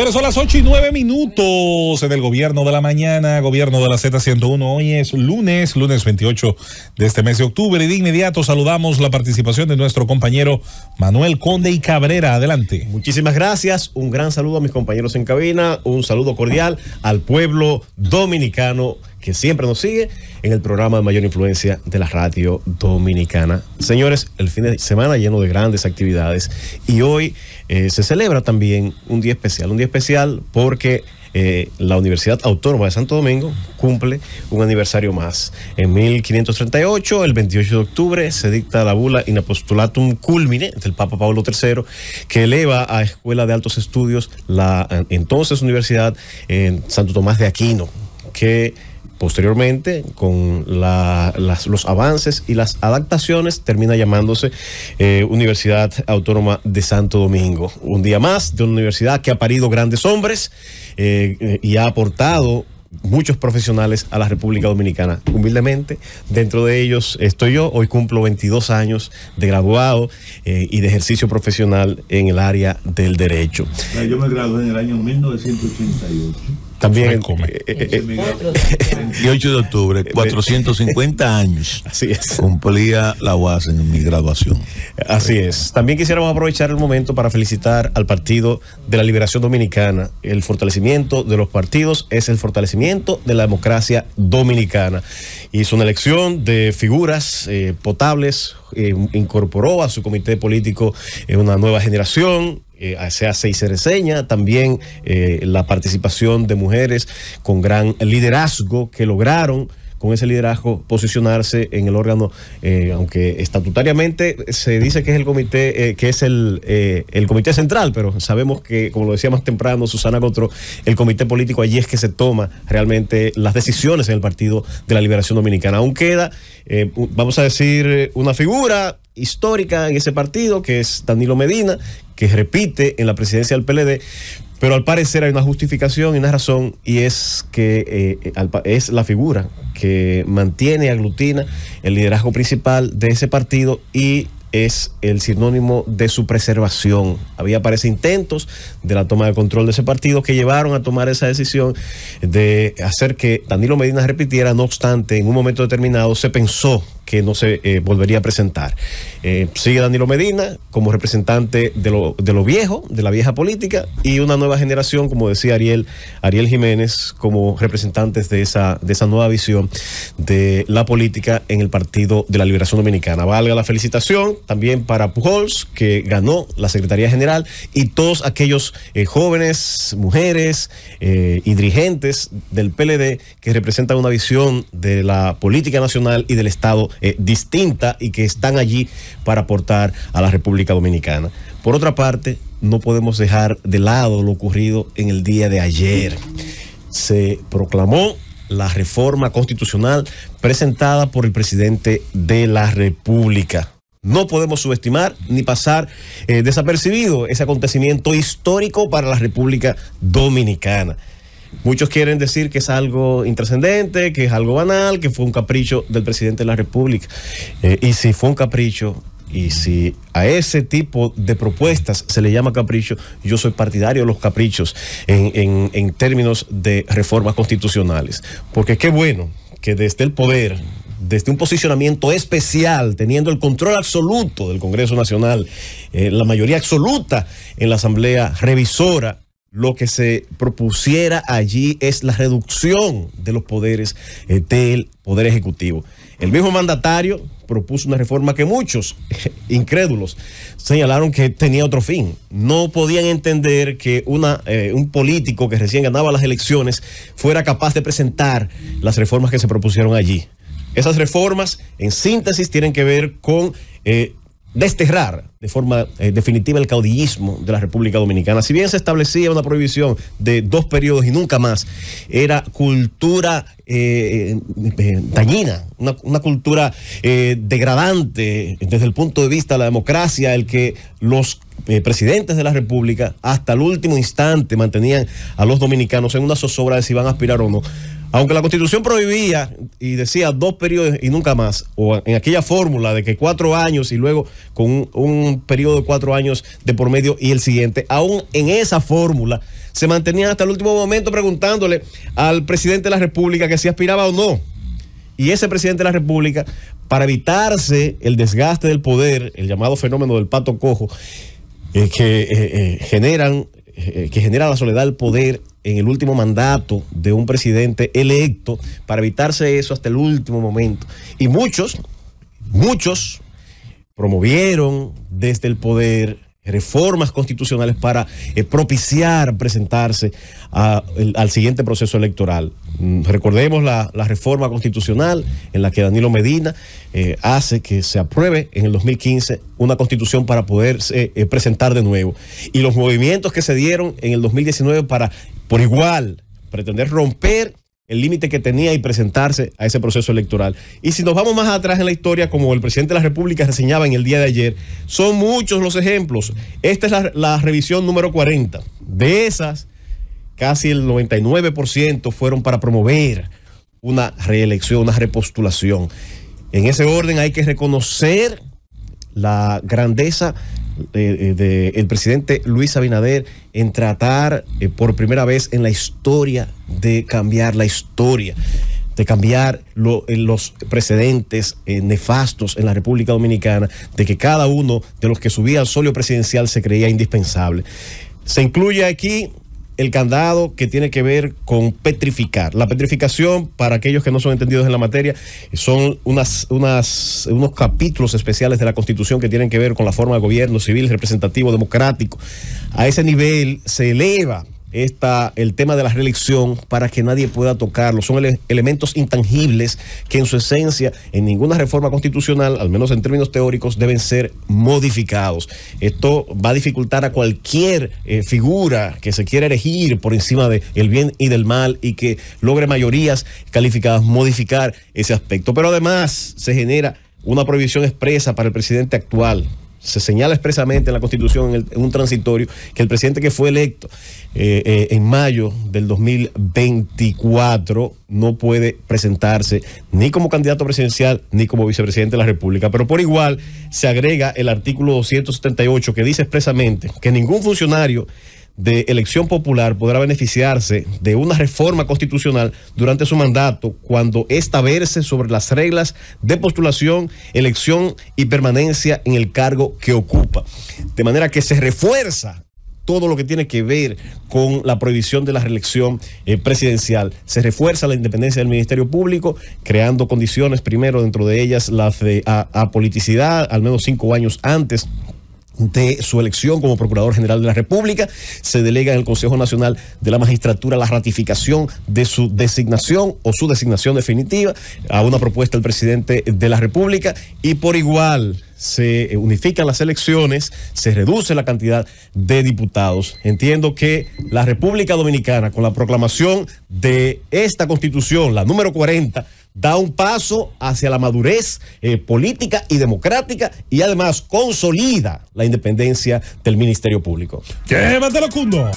Pero son las 8 y nueve minutos en el gobierno de la mañana, gobierno de la Z101. Hoy es lunes, lunes 28 de este mes de octubre. Y de inmediato saludamos la participación de nuestro compañero Manuel Conde y Cabrera. Adelante. Muchísimas gracias. Un gran saludo a mis compañeros en cabina. Un saludo cordial al pueblo dominicano que siempre nos sigue en el programa de mayor influencia de la radio dominicana. Señores, el fin de semana lleno de grandes actividades y hoy eh, se celebra también un día especial, un día especial porque... Eh, la Universidad Autónoma de Santo Domingo cumple un aniversario más. En 1538, el 28 de octubre, se dicta la bula in apostolatum culmine del Papa Pablo III, que eleva a Escuela de Altos Estudios la eh, entonces Universidad en Santo Tomás de Aquino, que posteriormente, con los avances y las adaptaciones, termina llamándose eh, Universidad Autónoma de Santo Domingo. Un día más de una universidad que ha parido grandes hombres eh, eh, y ha aportado muchos profesionales a la República Dominicana. Humildemente, dentro de ellos estoy yo. Hoy cumplo 22 años de graduado y de ejercicio profesional en el área del derecho. Yo me gradué en el año 1988. También. Eh, eh, el eh, de octubre, 450 años. Así es. Cumplía la UAS en mi graduación. Así es. También quisiéramos aprovechar el momento para felicitar al Partido de la Liberación Dominicana. El fortalecimiento de los partidos es el fortalecimiento de la democracia dominicana. Hizo una elección de figuras potables, incorporó a su comité político una nueva generación eh, se hace y se reseña también eh, la participación de mujeres con gran liderazgo que lograron con ese liderazgo posicionarse en el órgano, eh, aunque estatutariamente se dice que es el comité, que es el, el comité central, pero sabemos que, como lo decía más temprano Susana Cotro, el comité político allí es que se toma realmente las decisiones en el Partido de la Liberación Dominicana. Aún queda, vamos a decir, una figura histórica en ese partido, que es Danilo Medina, que repite en la presidencia del PLD, pero al parecer hay una justificación y una razón, y es que eh, es la figura que mantiene y aglutina el liderazgo principal de ese partido y es el sinónimo de su preservación. Había, parece, intentos de la toma de control de ese partido que llevaron a tomar esa decisión de hacer que Danilo Medina repitiera, no obstante, en un momento determinado se pensó que no se eh, volvería a presentar. Eh, sigue Danilo Medina como representante de lo, de lo viejo, de la vieja política, y una nueva generación, como decía Ariel, Ariel Jiménez, como representantes de esa, de esa nueva visión de la política en el Partido de la Liberación Dominicana. Valga la felicitación también para Pujols, que ganó la Secretaría General, y todos aquellos eh, jóvenes, mujeres y eh, dirigentes del PLD que representan una visión de la política nacional y del Estado eh, distinta y que están allí para aportar a la República Dominicana. Por otra parte, no podemos dejar de lado lo ocurrido en el día de ayer. Se proclamó la reforma constitucional presentada por el presidente de la República. No podemos subestimar ni pasar eh, desapercibido ese acontecimiento histórico para la República Dominicana. Muchos quieren decir que es algo intrascendente, que es algo banal, que fue un capricho del presidente de la República. Eh, y si fue un capricho, y si a ese tipo de propuestas se le llama capricho, yo soy partidario de los caprichos en, en términos de reformas constitucionales. Porque qué bueno que desde el poder desde un posicionamiento especial, teniendo el control absoluto del Congreso Nacional, eh, la mayoría absoluta en la Asamblea Revisora, lo que se propusiera allí es la reducción de los poderes eh, del Poder Ejecutivo. El mismo mandatario propuso una reforma que muchos, incrédulos, señalaron que tenía otro fin. No podían entender que una, eh, un político que recién ganaba las elecciones fuera capaz de presentar las reformas que se propusieron allí. Esas reformas, en síntesis, tienen que ver con eh, desterrar de forma eh, definitiva el caudillismo de la República Dominicana. Si bien se establecía una prohibición de dos periodos y nunca más, era cultura eh, dañina, una, una cultura degradante desde el punto de vista de la democracia, el que los presidentes de la República hasta el último instante mantenían a los dominicanos en una zozobra de si van a aspirar o no aunque la constitución prohibía y decía dos periodos y nunca más, o en aquella fórmula de que cuatro años y luego con un, periodo de cuatro años de por medio y el siguiente, aún en esa fórmula se mantenían hasta el último momento preguntándole al presidente de la República que si aspiraba o no. Y ese presidente de la República, para evitarse el desgaste del poder, el llamado fenómeno del pato cojo, que eh, eh, generan eh, que genera la soledad del poder en el último mandato de un presidente electo para evitarse eso hasta el último momento. Y muchos, muchos promovieron desde el poder reformas constitucionales para eh, propiciar presentarse al siguiente proceso electoral. Mm, recordemos la, reforma constitucional en la que Danilo Medina eh, hace que se apruebe en el 2015 una constitución para poder eh, presentar de nuevo. Y los movimientos que se dieron en el 2019 para por igual, pretender romper el límite que tenía y presentarse a ese proceso electoral. Y si nos vamos más atrás en la historia, como el presidente de la República reseñaba en el día de ayer, son muchos los ejemplos. Esta es la, revisión número 40. De esas, casi el 99% fueron para promover una reelección, una repostulación. En ese orden hay que reconocer la grandeza eh, eh, del presidente Luis Abinader en tratar eh, por primera vez en la historia de cambiar la historia, de cambiar los precedentes nefastos en la República Dominicana, de que cada uno de los que subía al solio presidencial se creía indispensable. Se incluye aquí el candado que tiene que ver con petrificar. La petrificación, para aquellos que no son entendidos en la materia, son unas, unos capítulos especiales de la Constitución que tienen que ver con la forma de gobierno civil, representativo, democrático. A ese nivel se eleva esta, el tema de la reelección para que nadie pueda tocarlo. Son elementos intangibles que en su esencia, en ninguna reforma constitucional, al menos en términos teóricos, deben ser modificados. Esto va a dificultar a cualquier eh, figura que se quiera elegir por encima del bien y del mal y que logre mayorías calificadas modificar ese aspecto. Pero además se genera una prohibición expresa para el presidente actual se señala expresamente en la Constitución, en, un transitorio, que el presidente que fue electo eh, eh, en mayo del 2024 no puede presentarse ni como candidato presidencial ni como vicepresidente de la República. Pero por igual se agrega el artículo 278 que dice expresamente que ningún funcionario de elección popular podrá beneficiarse de una reforma constitucional durante su mandato cuando esta verse sobre las reglas de postulación, elección y permanencia en el cargo que ocupa. De manera que se refuerza todo lo que tiene que ver con la prohibición de la reelección eh, presidencial. Se refuerza la independencia del Ministerio Público, creando condiciones, primero dentro de ellas las de a politicidad, al menos cinco años antes de su elección como Procurador General de la República. Se delega en el Consejo Nacional de la Magistratura la ratificación de su designación o su designación definitiva a una propuesta del presidente de la República y por igual se eh, unifican las elecciones, se reduce la cantidad de diputados. Entiendo que la República Dominicana, con la proclamación de esta constitución, la número 40, da un paso hacia la madurez eh, política y democrática y además consolida la independencia del Ministerio Público. Cundo!